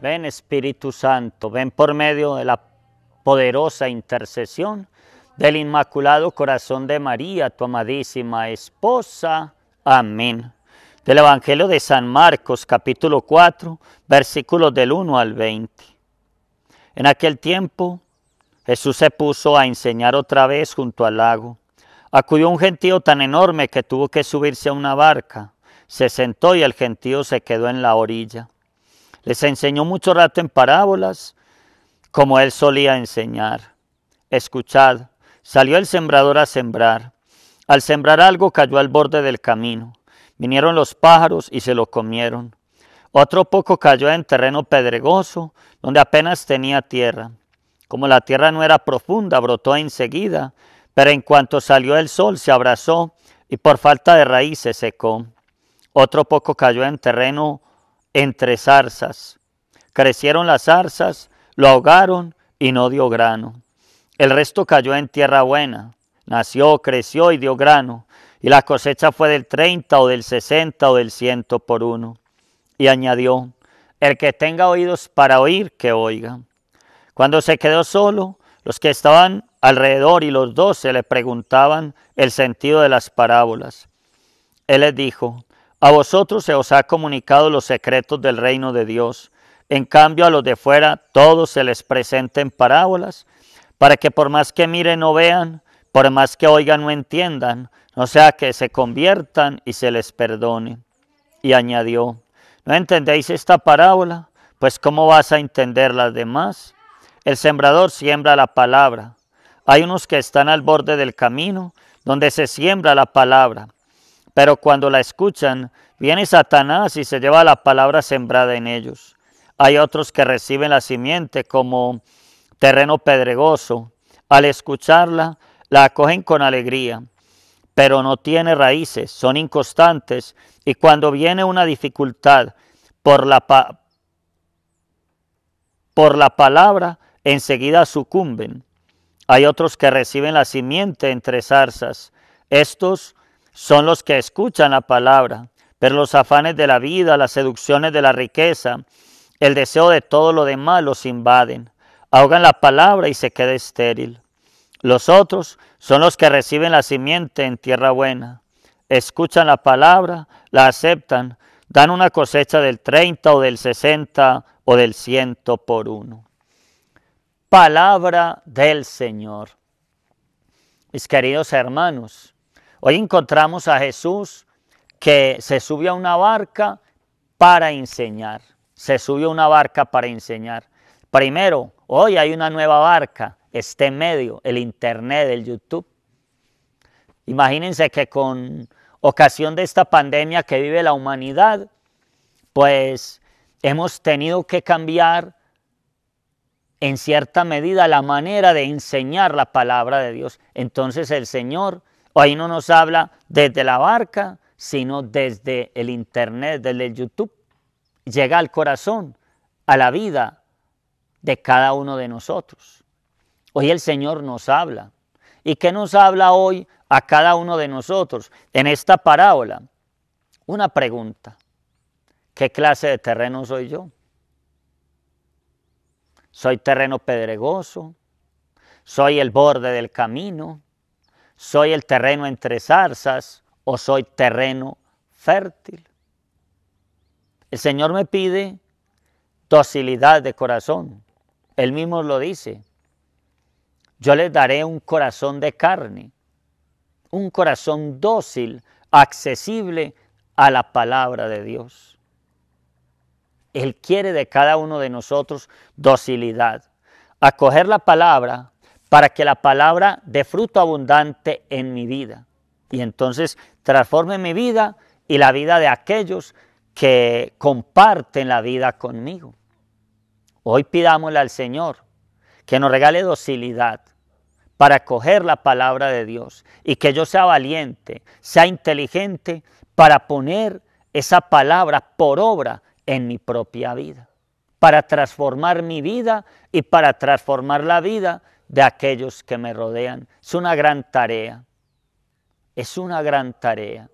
Ven Espíritu Santo, ven por medio de la poderosa intercesión del Inmaculado Corazón de María, tu amadísima esposa. Amén. Del Evangelio de San Marcos capítulo 4, versículos del 1 al 20. En aquel tiempo Jesús se puso a enseñar otra vez junto al lago. Acudió un gentío tan enorme que tuvo que subirse a una barca se sentó y el gentío se quedó en la orilla. Les enseñó mucho rato en parábolas, como él solía enseñar. Escuchad, salió el sembrador a sembrar. Al sembrar algo cayó al borde del camino. Vinieron los pájaros y se lo comieron. Otro poco cayó en terreno pedregoso, donde apenas tenía tierra. Como la tierra no era profunda, brotó enseguida, pero en cuanto salió el sol se abrazó y por falta de raíz se secó. Otro poco cayó en terreno entre zarzas. Crecieron las zarzas, lo ahogaron y no dio grano. El resto cayó en tierra buena. Nació, creció y dio grano. Y la cosecha fue del treinta o del sesenta o del ciento por uno. Y añadió, el que tenga oídos para oír, que oiga. Cuando se quedó solo, los que estaban alrededor y los doce le preguntaban el sentido de las parábolas. Él les dijo, a vosotros se os ha comunicado los secretos del reino de Dios. En cambio, a los de fuera todos se les presenten parábolas, para que por más que miren no vean, por más que oigan no entiendan, no sea que se conviertan y se les perdone. Y añadió, ¿no entendéis esta parábola? Pues ¿cómo vas a entender las demás? El sembrador siembra la palabra. Hay unos que están al borde del camino, donde se siembra la palabra pero cuando la escuchan, viene Satanás y se lleva la palabra sembrada en ellos. Hay otros que reciben la simiente como terreno pedregoso. Al escucharla, la acogen con alegría, pero no tiene raíces, son inconstantes y cuando viene una dificultad por la, por la palabra, enseguida sucumben. Hay otros que reciben la simiente entre zarzas. Estos son los que escuchan la palabra, pero los afanes de la vida, las seducciones de la riqueza, el deseo de todo lo demás los invaden, ahogan la palabra y se queda estéril. Los otros son los que reciben la simiente en tierra buena, escuchan la palabra, la aceptan, dan una cosecha del 30 o del 60 o del 100 por uno. Palabra del Señor. Mis queridos hermanos, Hoy encontramos a Jesús que se subió a una barca para enseñar. Se subió a una barca para enseñar. Primero, hoy hay una nueva barca, este medio, el Internet, el YouTube. Imagínense que con ocasión de esta pandemia que vive la humanidad, pues hemos tenido que cambiar en cierta medida la manera de enseñar la palabra de Dios. Entonces el Señor Hoy no nos habla desde la barca, sino desde el Internet, desde el YouTube. Llega al corazón, a la vida de cada uno de nosotros. Hoy el Señor nos habla. ¿Y qué nos habla hoy a cada uno de nosotros? En esta parábola, una pregunta. ¿Qué clase de terreno soy yo? ¿Soy terreno pedregoso? ¿Soy el borde del camino? ¿Soy el terreno entre zarzas o soy terreno fértil? El Señor me pide docilidad de corazón. Él mismo lo dice. Yo les daré un corazón de carne, un corazón dócil, accesible a la palabra de Dios. Él quiere de cada uno de nosotros docilidad. Acoger la palabra para que la palabra dé fruto abundante en mi vida. Y entonces transforme mi vida y la vida de aquellos que comparten la vida conmigo. Hoy pidámosle al Señor que nos regale docilidad para coger la palabra de Dios y que yo sea valiente, sea inteligente para poner esa palabra por obra en mi propia vida, para transformar mi vida y para transformar la vida de aquellos que me rodean. Es una gran tarea, es una gran tarea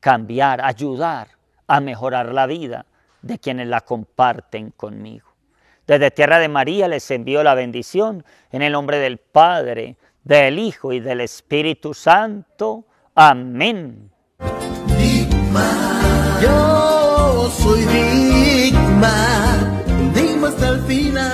cambiar, ayudar a mejorar la vida de quienes la comparten conmigo. Desde Tierra de María les envío la bendición en el nombre del Padre, del Hijo y del Espíritu Santo. Amén. yo soy Digma hasta el final.